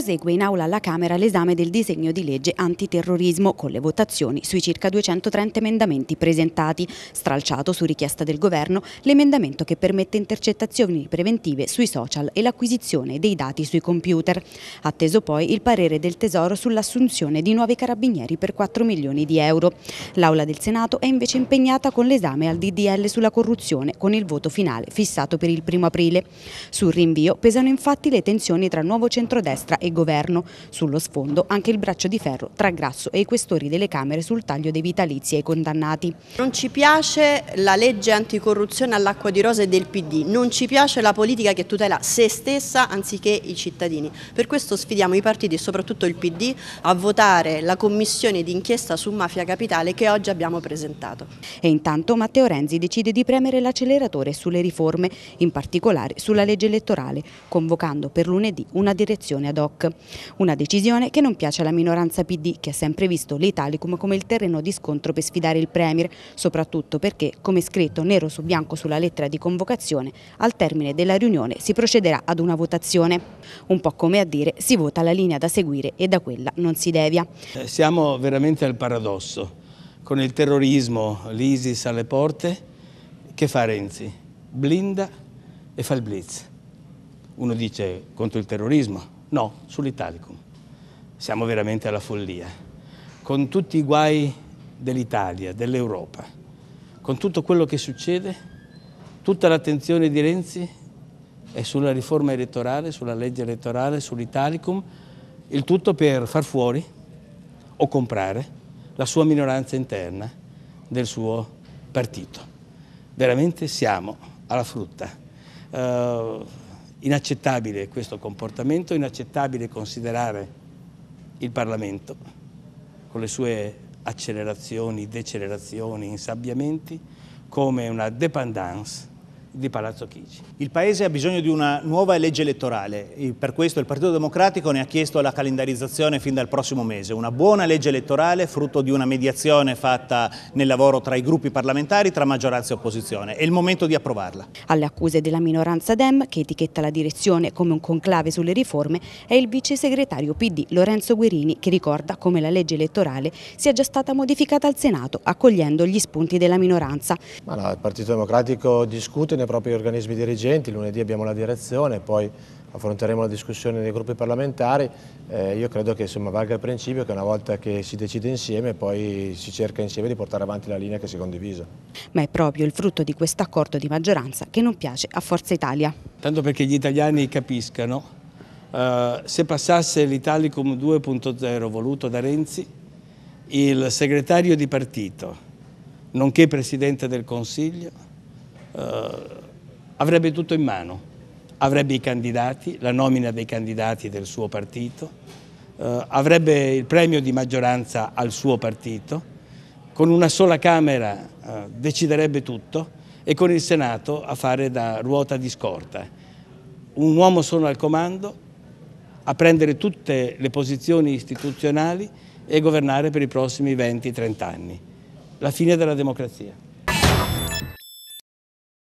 Prosegue in aula alla Camera l'esame del disegno di legge antiterrorismo con le votazioni sui circa 230 emendamenti presentati, stralciato su richiesta del Governo l'emendamento che permette intercettazioni preventive sui social e l'acquisizione dei dati sui computer. Atteso poi il parere del Tesoro sull'assunzione di nuovi carabinieri per 4 milioni di euro. L'Aula del Senato è invece impegnata con l'esame al DDL sulla corruzione con il voto finale fissato per il 1 aprile. Sul rinvio pesano infatti le tensioni tra nuovo centrodestra e e governo. Sullo sfondo anche il braccio di ferro tra Grasso e i questori delle Camere sul taglio dei vitalizi ai condannati. Non ci piace la legge anticorruzione all'acqua di rose del PD, non ci piace la politica che tutela se stessa anziché i cittadini. Per questo sfidiamo i partiti e soprattutto il PD a votare la commissione d'inchiesta su Mafia Capitale che oggi abbiamo presentato. E intanto Matteo Renzi decide di premere l'acceleratore sulle riforme, in particolare sulla legge elettorale, convocando per lunedì una direzione ad hoc. Rock. Una decisione che non piace alla minoranza PD che ha sempre visto l'Italicum come il terreno di scontro per sfidare il Premier, soprattutto perché, come scritto nero su bianco sulla lettera di convocazione, al termine della riunione si procederà ad una votazione. Un po' come a dire si vota la linea da seguire e da quella non si devia. Eh, siamo veramente al paradosso, con il terrorismo, l'ISIS alle porte, che fa Renzi? Blinda e fa il blitz. Uno dice contro il terrorismo, no, sull'Italicum. Siamo veramente alla follia. Con tutti i guai dell'Italia, dell'Europa, con tutto quello che succede, tutta l'attenzione di Renzi è sulla riforma elettorale, sulla legge elettorale, sull'Italicum, il tutto per far fuori o comprare la sua minoranza interna del suo partito. Veramente siamo alla frutta. Uh, Inaccettabile questo comportamento, inaccettabile considerare il Parlamento con le sue accelerazioni, decelerazioni, insabbiamenti come una dépendance di Palazzo Chigi. Il Paese ha bisogno di una nuova legge elettorale, per questo il Partito Democratico ne ha chiesto la calendarizzazione fin dal prossimo mese, una buona legge elettorale frutto di una mediazione fatta nel lavoro tra i gruppi parlamentari, tra maggioranza e opposizione. È il momento di approvarla. Alle accuse della minoranza Dem, che etichetta la direzione come un conclave sulle riforme, è il vice segretario PD Lorenzo Guerini che ricorda come la legge elettorale sia già stata modificata al Senato accogliendo gli spunti della minoranza. Ma no, il Partito Democratico discute discussione proprio gli organismi dirigenti, lunedì abbiamo la direzione, poi affronteremo la discussione nei gruppi parlamentari, eh, io credo che insomma, valga il principio che una volta che si decide insieme poi si cerca insieme di portare avanti la linea che si è condivisa. Ma è proprio il frutto di questo accordo di maggioranza che non piace a Forza Italia. Tanto perché gli italiani capiscano, eh, se passasse l'Italicum 2.0 voluto da Renzi, il segretario di partito, nonché Presidente del Consiglio, eh, avrebbe tutto in mano, avrebbe i candidati, la nomina dei candidati del suo partito, eh, avrebbe il premio di maggioranza al suo partito, con una sola Camera eh, deciderebbe tutto e con il Senato a fare da ruota di scorta. Un uomo solo al comando a prendere tutte le posizioni istituzionali e governare per i prossimi 20-30 anni. La fine della democrazia.